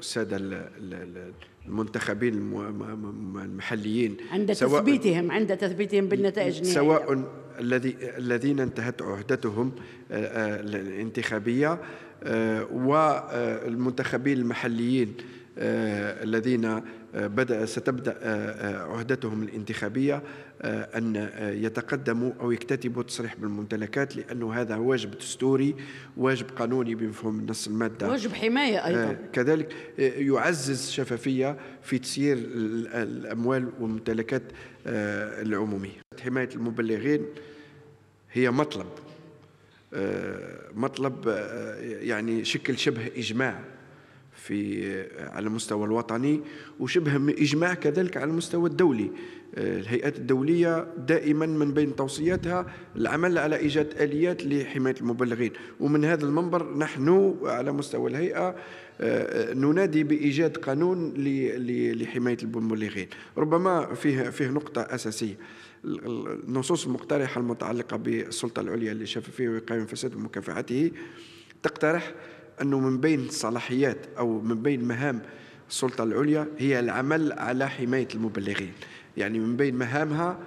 السادة المنتخبين المحليين عند تثبيتهم عند تثبيتهم بالنتائج سواء الذي الذين انتهت عهدتهم آه، آه، الانتخابية آه، والمنتخبين المحليين آه، الذين آه، بدأ ستبدأ آه، عهدتهم الانتخابية أن يتقدموا أو يكتتبوا تصريح بالممتلكات لأنه هذا واجب دستوري واجب قانوني بمفهوم نص المادة واجب حماية أيضا كذلك يعزز شفافية في تسيير الأموال والممتلكات العمومية حماية المبلغين هي مطلب مطلب يعني شكل شبه إجماع في آه، على المستوى الوطني وشبه اجماع كذلك على المستوى الدولي آه، الهيئات الدوليه دائما من بين توصياتها العمل على ايجاد اليات لحمايه المبلغين ومن هذا المنبر نحن على مستوى الهيئه آه، ننادي بايجاد قانون لحمايه المبلغين ربما فيه فيه نقطه اساسيه النصوص المقترحه المتعلقه بالسلطه العليا للشفافيه وقايه الفساد ومكافحته تقترح أنه من بين صلاحيات أو من بين مهام السلطة العليا هي العمل على حماية المبلغين يعني من بين مهامها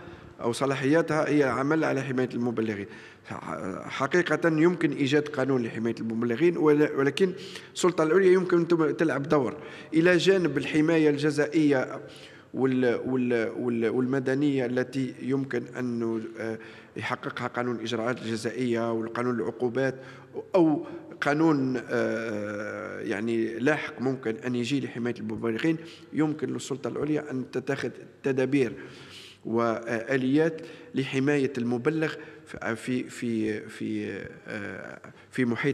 أو صلاحياتها هي العمل على حماية المبلغين حقيقة يمكن إيجاد قانون لحماية المبلغين ولكن السلطة العليا يمكن أن تلعب دور إلى جانب الحماية الجزائية والمدنية التي يمكن أن آه، يحققها قانون الإجراءات الجزائية والقانون العقوبات أو قانون آه، آه، يعني لاحق ممكن أن يجي لحماية المبالغين يمكن للسلطة العليا أن تتخذ تدابير واليات لحمايه المبلغ في في في في محيط